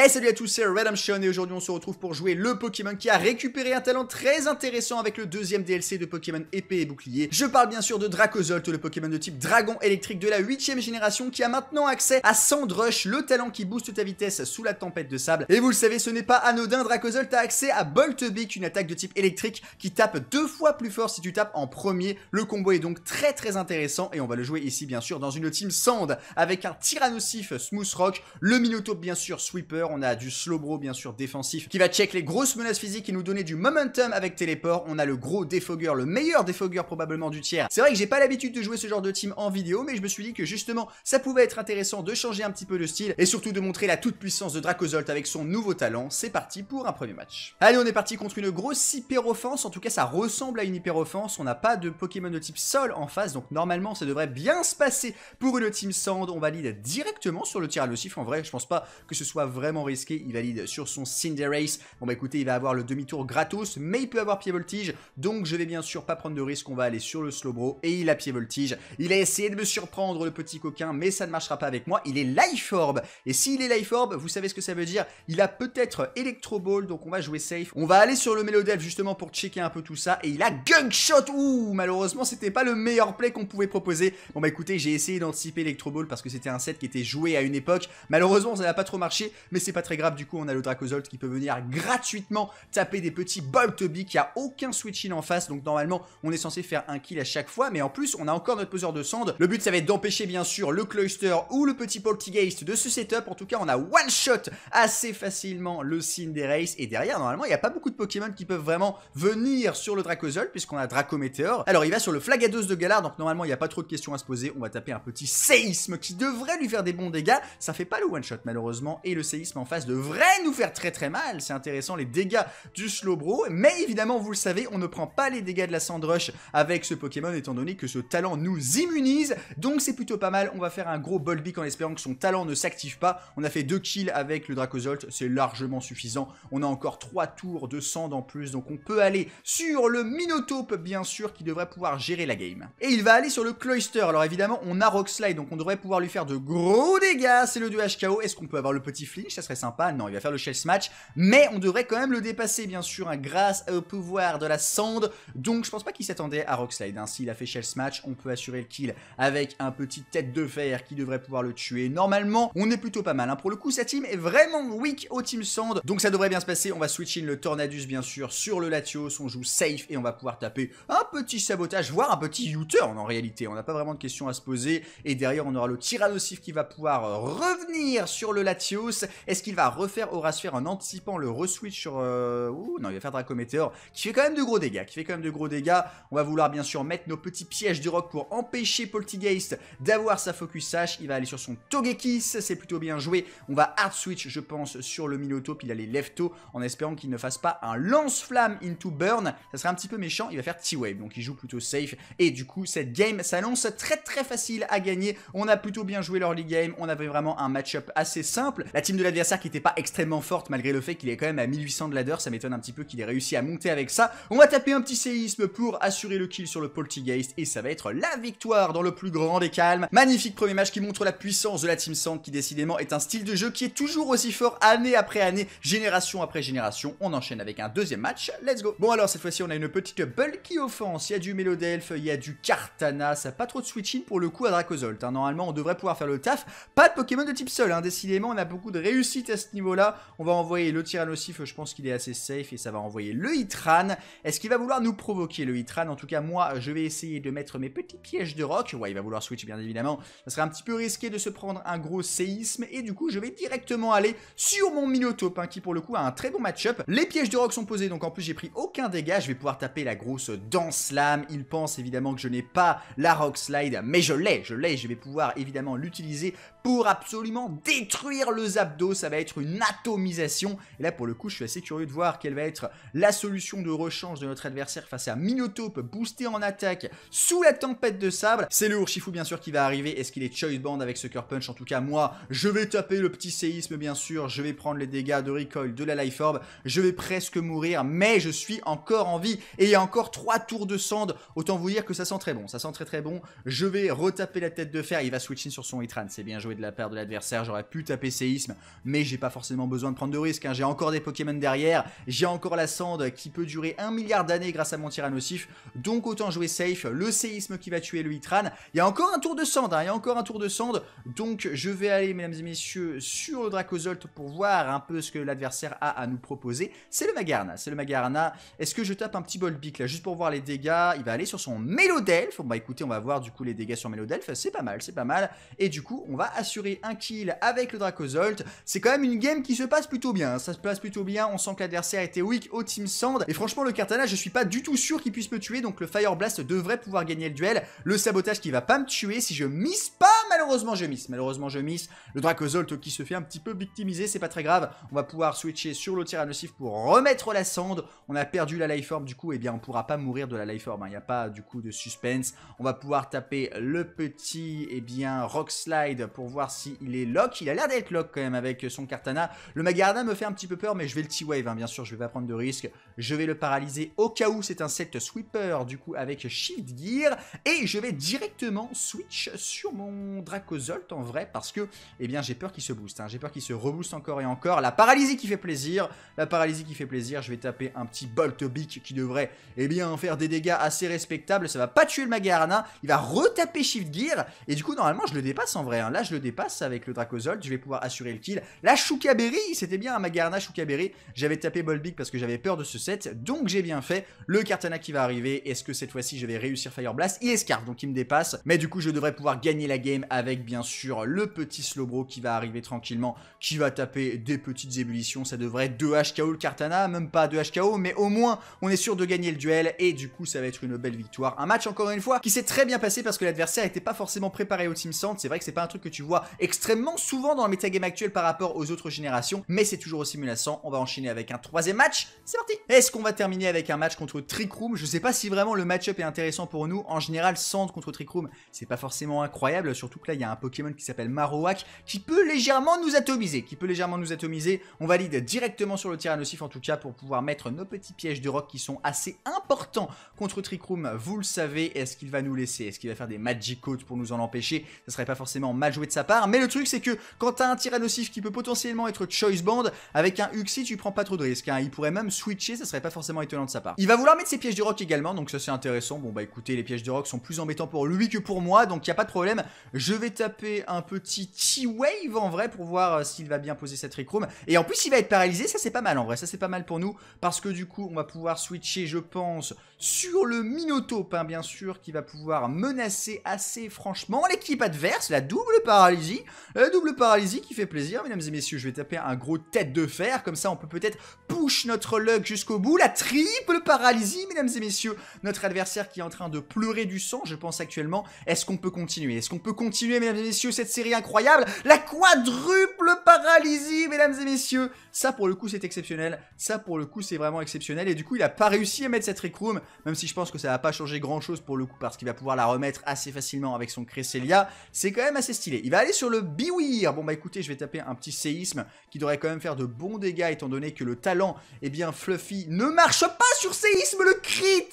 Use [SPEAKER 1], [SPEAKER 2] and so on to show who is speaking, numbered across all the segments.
[SPEAKER 1] Hey salut à tous, c'est Redemption et aujourd'hui on se retrouve pour jouer le Pokémon qui a récupéré un talent très intéressant avec le deuxième DLC de Pokémon épée et bouclier. Je parle bien sûr de Dracozolt, le Pokémon de type dragon électrique de la 8ème génération qui a maintenant accès à Sandrush, le talent qui booste ta vitesse sous la tempête de sable. Et vous le savez, ce n'est pas anodin, Dracozolt a accès à Bolt Beak, une attaque de type électrique qui tape deux fois plus fort si tu tapes en premier. Le combo est donc très très intéressant et on va le jouer ici bien sûr dans une team Sand avec un Tyrannosif Smooth Rock, le Minotaur bien sûr Sweeper, on a du Slowbro bien sûr défensif qui va check les grosses menaces physiques et nous donner du momentum avec téléport. On a le gros défogueur, le meilleur défogueur probablement du tiers. C'est vrai que j'ai pas l'habitude de jouer ce genre de team en vidéo mais je me suis dit que justement ça pouvait être intéressant de changer un petit peu de style et surtout de montrer la toute puissance de Dracozolt avec son nouveau talent. C'est parti pour un premier match. Allez on est parti contre une grosse hyper-offense, en tout cas ça ressemble à une hyper-offense. On n'a pas de Pokémon de type sol en face donc normalement ça devrait bien se passer pour une team sand. On valide directement sur le tir à le en vrai je pense pas que ce soit vraiment risqué. Il valide sur son Cinderace. Bon bah écoutez, il va avoir le demi-tour gratos, mais il peut avoir pied voltige. Donc je vais bien sûr pas prendre de risque. On va aller sur le Slowbro et il a pied voltige. Il a essayé de me surprendre le petit coquin, mais ça ne marchera pas avec moi. Il est Life Orb. Et s'il est Life Orb, vous savez ce que ça veut dire. Il a peut-être Electro Ball, donc on va jouer safe. On va aller sur le Melodelf justement pour checker un peu tout ça. Et il a gunshot Shot. Ouh, malheureusement, c'était pas le meilleur play qu'on pouvait proposer. Bon bah écoutez, j'ai essayé d'anticiper Electro Ball parce que c'était un set qui était joué à une époque. Malheureusement, ça n'a pas trop marché. Mais c'est pas très grave, du coup on a le Dracozolt qui peut venir gratuitement taper des petits Bolt be qui a aucun switch-in en face, donc normalement on est censé faire un kill à chaque fois, mais en plus on a encore notre poseur de sand, le but ça va être d'empêcher bien sûr le Cloister ou le petit Poltergeist de ce setup, en tout cas on a one-shot assez facilement le Cinderace, et derrière normalement il n'y a pas beaucoup de Pokémon qui peuvent vraiment venir sur le Dracozolt, puisqu'on a Dracometeor alors il va sur le Flagados de Galar, donc normalement il n'y a pas trop de questions à se poser, on va taper un petit séisme qui devrait lui faire des bons dégâts, ça fait pas le one-shot malheureusement, et le séisme en face devrait nous faire très très mal. C'est intéressant les dégâts du Slowbro. Mais évidemment, vous le savez, on ne prend pas les dégâts de la Sandrush avec ce Pokémon étant donné que ce talent nous immunise. Donc c'est plutôt pas mal. On va faire un gros Bolbic en espérant que son talent ne s'active pas. On a fait deux kills avec le Dracozolt. C'est largement suffisant. On a encore trois tours de Sand en plus. Donc on peut aller sur le Minotope bien sûr qui devrait pouvoir gérer la game. Et il va aller sur le Cloyster. Alors évidemment, on a Rock Slide. Donc on devrait pouvoir lui faire de gros dégâts. C'est le 2 HKO. Est-ce qu'on peut avoir le petit flinch ça serait sympa. Non, il va faire le Shell Smash... mais on devrait quand même le dépasser, bien sûr, hein, grâce au pouvoir de la Sand... Donc, je pense pas qu'il s'attendait à Rockslide. ainsi' hein. S'il a fait Shell Smash... on peut assurer le kill avec un petit tête de fer qui devrait pouvoir le tuer. Normalement, on est plutôt pas mal. Hein. Pour le coup, sa team est vraiment weak au Team Sand, donc ça devrait bien se passer. On va switch in le Tornadus, bien sûr, sur le Latios. On joue safe et on va pouvoir taper un petit sabotage, voire un petit U-turn en réalité. On n'a pas vraiment de questions à se poser. Et derrière, on aura le Tyrannosif qui va pouvoir euh, revenir sur le Latios est-ce qu'il va refaire au Horasphère en anticipant le reswitch sur... Euh, ouh, non, il va faire Dracometeor, qui fait quand même de gros dégâts, qui fait quand même de gros dégâts. On va vouloir bien sûr mettre nos petits pièges du rock pour empêcher Poltigeist d'avoir sa focus Sash. Il va aller sur son Togekiss, c'est plutôt bien joué. On va hard switch, je pense, sur le puis il allait les Lefto, en espérant qu'il ne fasse pas un lance-flamme into burn. Ça serait un petit peu méchant, il va faire T-Wave, donc il joue plutôt safe. Et du coup, cette game s'annonce très très facile à gagner. On a plutôt bien joué l'early game, on avait vraiment un match-up assez simple. La team de la ça qui n'était pas extrêmement forte malgré le fait qu'il est quand même à 1800 de ladder. Ça m'étonne un petit peu qu'il ait réussi à monter avec ça. On va taper un petit séisme pour assurer le kill sur le Poltygeist et ça va être la victoire dans le plus grand des calmes. Magnifique premier match qui montre la puissance de la Team Sand qui décidément est un style de jeu qui est toujours aussi fort année après année, génération après génération. On enchaîne avec un deuxième match. Let's go. Bon alors cette fois-ci on a une petite bulky offense. Il y a du Melodelf, il y a du Cartana. Ça pas trop de switching pour le coup à Dracozolt. Hein. Normalement on devrait pouvoir faire le taf. Pas de Pokémon de type seul. Hein. Décidément on a beaucoup de réussite à ce niveau-là. On va envoyer le Tyrannosif, je pense qu'il est assez safe et ça va envoyer le Hitran. Est-ce qu'il va vouloir nous provoquer le Hitran En tout cas, moi, je vais essayer de mettre mes petits pièges de rock. Ouais, il va vouloir switch, bien évidemment. Ça serait un petit peu risqué de se prendre un gros séisme et du coup, je vais directement aller sur mon minotope, hein, qui pour le coup a un très bon matchup, Les pièges de rock sont posés, donc en plus, j'ai pris aucun dégât. Je vais pouvoir taper la grosse danse slam. Il pense évidemment que je n'ai pas la rock slide, mais je l'ai, je l'ai. Je vais pouvoir évidemment l'utiliser pour absolument détruire le Zapdo Ça va être une atomisation. Et là, pour le coup, je suis assez curieux de voir quelle va être la solution de rechange de notre adversaire face à Minotope, boosté en attaque sous la tempête de sable. C'est le Urshifu, bien sûr, qui va arriver. Est-ce qu'il est Choice Band avec ce coeur Punch En tout cas, moi, je vais taper le petit séisme, bien sûr. Je vais prendre les dégâts de recoil de la Life Orb. Je vais presque mourir, mais je suis encore en vie. Et il y a encore 3 tours de sand. Autant vous dire que ça sent très bon. Ça sent très très bon. Je vais retaper la tête de fer. Il va switcher sur son Itran. C'est bien joué de la part de l'adversaire. J'aurais pu taper séisme, mais j'ai pas forcément besoin de prendre de risque hein. J'ai encore des Pokémon derrière, j'ai encore la Sande qui peut durer un milliard d'années grâce à mon Tyrannosif, donc autant jouer safe. Le séisme qui va tuer le Hitran. Il y a encore un tour de sande hein, il y a encore un tour de sande donc je vais aller, mesdames et messieurs, sur le Dracozolt pour voir un peu ce que l'adversaire a à nous proposer. C'est le Magarna, c'est le Magarna. Est-ce que je tape un petit Bolbic là, juste pour voir les dégâts Il va aller sur son mélodelfe. Bon bah écoutez, on va voir du coup les dégâts sur mélodelfe. c'est pas mal, c'est pas mal. Et du coup, on va assurer un kill avec le Dracozolt. C'est quand même une game qui se passe plutôt bien. Hein. Ça se passe plutôt bien. On sent que l'adversaire était weak au Team Sand. Et franchement, le Cartana, je suis pas du tout sûr qu'il puisse me tuer. Donc le Fire Blast devrait pouvoir gagner le duel. Le sabotage qui va pas me tuer. Si je miss pas, malheureusement, je miss. Malheureusement, je miss. Le Dracozolt qui se fait un petit peu victimiser. C'est pas très grave. On va pouvoir switcher sur le Tyrannosif pour remettre la Sand. On a perdu la Lifeform. Du coup, et eh bien, on pourra pas mourir de la Lifeform. Il hein. n'y a pas du coup de suspense. On va pouvoir taper le petit, et eh bien, Rock Slide pour voir s'il est lock. Il a l'air d'être lock quand même avec son Cartana. Le Magarana me fait un petit peu peur, mais je vais le T-Wave, hein, bien sûr, je vais pas prendre de risque. Je vais le paralyser au cas où c'est un set sweeper, du coup, avec Shift Gear. Et je vais directement switch sur mon Dracozolt en vrai, parce que, eh bien, j'ai peur qu'il se booste. Hein. J'ai peur qu'il se rebooste encore et encore. La paralysie qui fait plaisir, la paralysie qui fait plaisir. Je vais taper un petit Bolt Beak qui devrait, eh bien, faire des dégâts assez respectables. Ça va pas tuer le Magarana. Il va retaper Shift Gear. Et du coup, normalement, je le dépasse en vrai. Hein. Là, je dépasse avec le Dracozolt, je vais pouvoir assurer le kill. La Shukaberry, c'était bien un hein, Magarna Shukaberry. J'avais tapé Bolbic parce que j'avais peur de ce set, donc j'ai bien fait. Le Kartana qui va arriver, est-ce que cette fois-ci je vais réussir Fire Blast Il escarpe, donc il me dépasse. Mais du coup, je devrais pouvoir gagner la game avec bien sûr le petit Slowbro qui va arriver tranquillement, qui va taper des petites ébullitions. Ça devrait être 2 HKO le Kartana, même pas 2 HKO, mais au moins on est sûr de gagner le duel et du coup ça va être une belle victoire. Un match encore une fois qui s'est très bien passé parce que l'adversaire n'était pas forcément préparé au Team Sand. C'est vrai que c'est pas un truc que tu vois extrêmement souvent dans le métagame actuel par rapport aux autres générations, mais c'est toujours aussi menaçant. On va enchaîner avec un troisième match. C'est parti Est-ce qu'on va terminer avec un match contre Trick Room Je sais pas si vraiment le match-up est intéressant pour nous. En général, Sand contre Trick Room, c'est pas forcément incroyable, surtout que là, il y a un Pokémon qui s'appelle Marowak qui peut légèrement nous atomiser, qui peut légèrement nous atomiser. On valide directement sur le Tyrannosif en tout cas pour pouvoir mettre nos petits pièges de rock qui sont assez importants contre Trick Room. Vous le savez, est-ce qu'il va nous laisser Est-ce qu'il va faire des Magic Codes pour nous en empêcher Ça serait pas forcément mal joué de part. Mais le truc, c'est que quand t'as un nocif qui peut potentiellement être Choice Band, avec un Uxie, tu prends pas trop de risques. Hein. Il pourrait même switcher, ça serait pas forcément étonnant de sa part. Il va vouloir mettre ses pièges de rock également, donc ça c'est intéressant. Bon bah écoutez, les pièges de rock sont plus embêtants pour lui que pour moi, donc y a pas de problème. Je vais taper un petit T-Wave en vrai pour voir euh, s'il va bien poser cette trick Room. Et en plus, il va être paralysé, ça c'est pas mal en vrai, ça c'est pas mal pour nous, parce que du coup, on va pouvoir switcher, je pense, sur le Minotope, bien sûr, qui va pouvoir menacer assez franchement l'équipe adverse, la double paralysée paralysie. Euh, double paralysie qui fait plaisir, mesdames et messieurs. Je vais taper un gros tête de fer, comme ça on peut peut-être push notre luck jusqu'au bout. La triple paralysie, mesdames et messieurs. Notre adversaire qui est en train de pleurer du sang, je pense actuellement. Est-ce qu'on peut continuer Est-ce qu'on peut continuer, mesdames et messieurs, cette série incroyable La quadruple paralysie, mesdames et messieurs. Ça, pour le coup, c'est exceptionnel. Ça, pour le coup, c'est vraiment exceptionnel. Et du coup, il a pas réussi à mettre cette trick même si je pense que ça va pas changer grand-chose pour le coup, parce qu'il va pouvoir la remettre assez facilement avec son Cresselia. C'est quand même assez stylé. Il va aller sur le Biwir. Bon bah écoutez, je vais taper un petit séisme qui devrait quand même faire de bons dégâts étant donné que le talent, et eh bien Fluffy ne marche pas sur séisme, le crit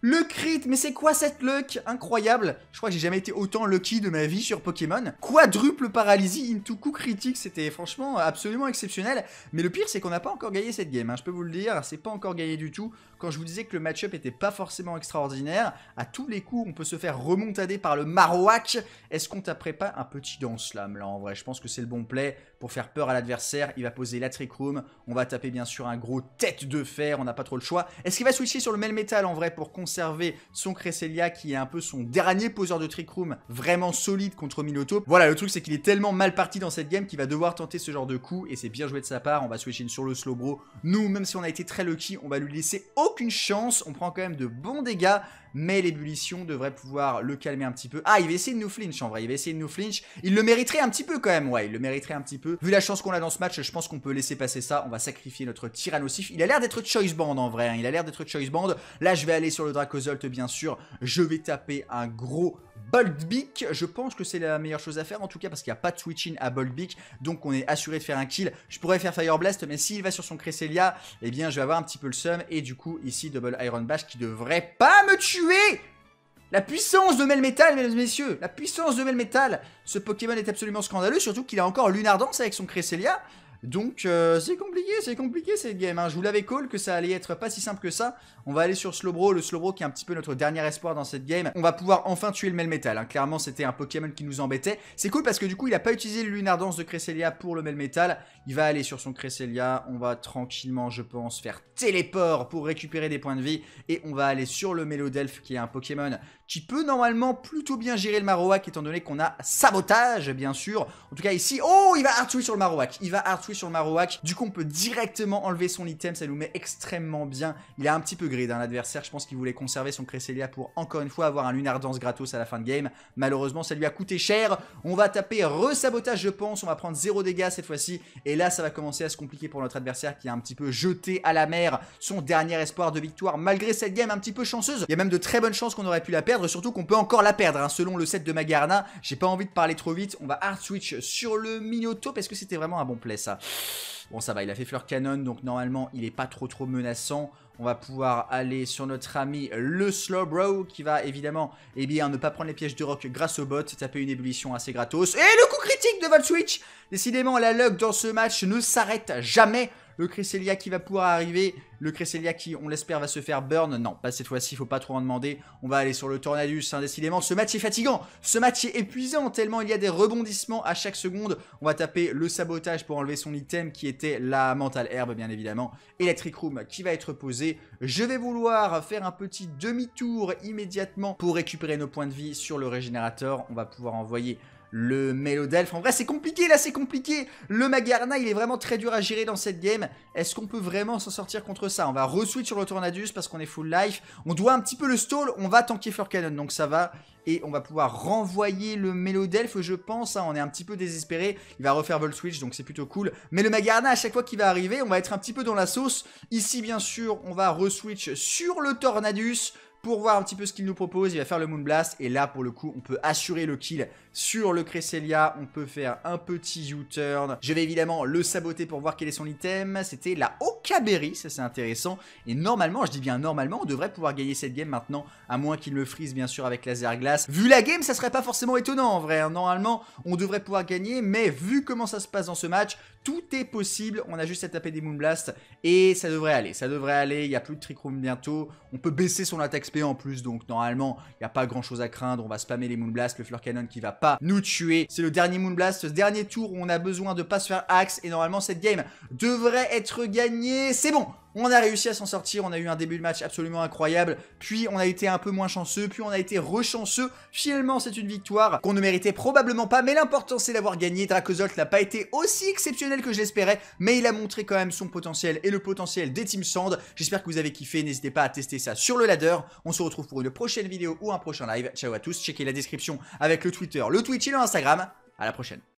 [SPEAKER 1] le crit, mais c'est quoi cette luck Incroyable Je crois que j'ai jamais été autant lucky de ma vie sur Pokémon. Quadruple paralysie into coup critique, c'était franchement absolument exceptionnel. Mais le pire, c'est qu'on n'a pas encore gagné cette game, hein, je peux vous le dire, c'est pas encore gagné du tout. Quand je vous disais que le match-up était pas forcément extraordinaire, à tous les coups, on peut se faire remontader par le Marowak. Est-ce qu'on taperait pas un petit dans slam là en vrai Je pense que c'est le bon play pour faire peur à l'adversaire. Il va poser la Trick Room. On va taper bien sûr un gros tête de fer. On n'a pas trop le choix. Est-ce qu'il va switcher sur le même métal en vrai pour conserver son Cresselia qui est un peu son dernier poseur de Trick Room vraiment solide contre Miloto Voilà, le truc c'est qu'il est tellement mal parti dans cette game qu'il va devoir tenter ce genre de coup et c'est bien joué de sa part. On va switcher sur le Slowbro, Nous, même si on a été très lucky, on va lui laisser aucune chance. On prend quand même de bons dégâts mais l'ébullition devrait pouvoir le calmer un petit peu. Ah, il va essayer de nous flinch en vrai, il va essayer de nous flinch. Il le mériterait un petit peu quand même, ouais, il le mériterait un petit peu. Vu la chance qu'on a dans ce match, je pense qu'on peut laisser passer ça. On va sacrifier notre Tyrannosif. Il a l'air d'être Choice Band en vrai, hein. il a l'air d'être Choice Band. Là, je vais aller sur le Dracozolt bien sûr. Je vais taper un gros Boldbeak, je pense que c'est la meilleure chose à faire en tout cas parce qu'il n'y a pas de switch-in à Boldbeak, donc on est assuré de faire un kill. Je pourrais faire Fire Blast, mais s'il va sur son Cresselia, eh bien je vais avoir un petit peu le seum, et du coup ici Double Iron Bash qui devrait pas me tuer la puissance de Melmetal, mesdames et messieurs La puissance de Melmetal Ce Pokémon est absolument scandaleux, surtout qu'il a encore Lunardance avec son Cresselia. Donc euh, c'est compliqué, c'est compliqué cette game. Hein. Je vous l'avais call que ça allait être pas si simple que ça. On va aller sur Slowbro, le Slowbro qui est un petit peu notre dernier espoir dans cette game. On va pouvoir enfin tuer le Melmetal. Hein. Clairement c'était un Pokémon qui nous embêtait. C'est cool parce que du coup il a pas utilisé le Lunar de Cresselia pour le Melmetal. Il va aller sur son Cresselia, on va tranquillement je pense faire téléport pour récupérer des points de vie. Et on va aller sur le Melodelf qui est un Pokémon qui peut normalement plutôt bien gérer le Marowak étant donné qu'on a sabotage bien sûr. En tout cas ici, oh il va Artui sur le Marowak, il va Artui sur le Marowak. Du coup, on peut directement enlever son item. Ça nous met extrêmement bien. Il a un petit peu grid, d'un l'adversaire. Je pense qu'il voulait conserver son Cresselia pour, encore une fois, avoir un Lunar Dance gratos à la fin de game. Malheureusement, ça lui a coûté cher. On va taper re-sabotage, je pense. On va prendre zéro dégâts cette fois-ci. Et là, ça va commencer à se compliquer pour notre adversaire qui a un petit peu jeté à la mer son dernier espoir de victoire. Malgré cette game un petit peu chanceuse, il y a même de très bonnes chances qu'on aurait pu la perdre. Surtout qu'on peut encore la perdre, hein. selon le set de Magarna. J'ai pas envie de parler trop vite. On va hard switch sur le Minoto parce que c'était vraiment un bon play ça. Bon, ça va, il a fait fleur canon, donc normalement, il est pas trop trop menaçant. On va pouvoir aller sur notre ami le Slowbro, qui va évidemment, eh bien, ne pas prendre les pièges de rock grâce au bot, taper une ébullition assez gratos. Et le coup critique de Volt Switch Décidément, la luck dans ce match ne s'arrête jamais le Cresselia qui va pouvoir arriver. Le Cresselia qui, on l'espère, va se faire burn. Non, pas cette fois-ci, Il faut pas trop en demander. On va aller sur le Tornadus, décidément. Ce match est fatigant. Ce match est épuisant tellement il y a des rebondissements à chaque seconde. On va taper le sabotage pour enlever son item qui était la mental herbe, bien évidemment. Et la Trick Room qui va être posée. Je vais vouloir faire un petit demi-tour immédiatement pour récupérer nos points de vie sur le régénérateur. On va pouvoir envoyer le Melodelf. En vrai, c'est compliqué, là, c'est compliqué. Le Magarna, il est vraiment très dur à gérer dans cette game. Est-ce qu'on peut vraiment s'en sortir contre ça On va re sur le Tornadus parce qu'on est full life. On doit un petit peu le stall. On va tanker Fleur donc ça va. Et on va pouvoir renvoyer le Melodelf, je pense. Hein. On est un petit peu désespéré. Il va refaire Volt Switch, donc c'est plutôt cool. Mais le Magarna, à chaque fois qu'il va arriver, on va être un petit peu dans la sauce. Ici, bien sûr, on va re sur le Tornadus pour voir un petit peu ce qu'il nous propose. Il va faire le Moonblast et là pour le coup on peut assurer le kill sur le Cresselia. On peut faire un petit U-turn. Je vais évidemment le saboter pour voir quel est son item. C'était la Okaberry, ça c'est intéressant. Et normalement, je dis bien normalement, on devrait pouvoir gagner cette game maintenant, à moins qu'il me frise bien sûr avec laser glace. Vu la game, ça serait pas forcément étonnant en vrai. Hein. Normalement, on devrait pouvoir gagner, mais vu comment ça se passe dans ce match, tout est possible. On a juste à taper des Moonblast et ça devrait aller. Ça devrait aller, il n'y a plus de Trick bientôt. On peut baisser son attaque spéciale E en plus, donc normalement, il n'y a pas grand chose à craindre. On va spammer les Moonblast, le Fleur Cannon qui va pas nous tuer. C'est le dernier Moonblast, ce dernier tour où on a besoin de pas se faire axe. Et normalement, cette game devrait être gagnée. C'est bon on a réussi à s'en sortir, on a eu un début de match absolument incroyable, puis on a été un peu moins chanceux, puis on a été rechanceux. Finalement, c'est une victoire qu'on ne méritait probablement pas, mais l'important c'est d'avoir gagné. Dracozolt n'a pas été aussi exceptionnel que je l'espérais, mais il a montré quand même son potentiel et le potentiel des Team Sand. J'espère que vous avez kiffé, n'hésitez pas à tester ça sur le ladder. On se retrouve pour une prochaine vidéo ou un prochain live. Ciao à tous, checkez la description avec le Twitter, le Twitch et l'Instagram. Instagram. À la prochaine.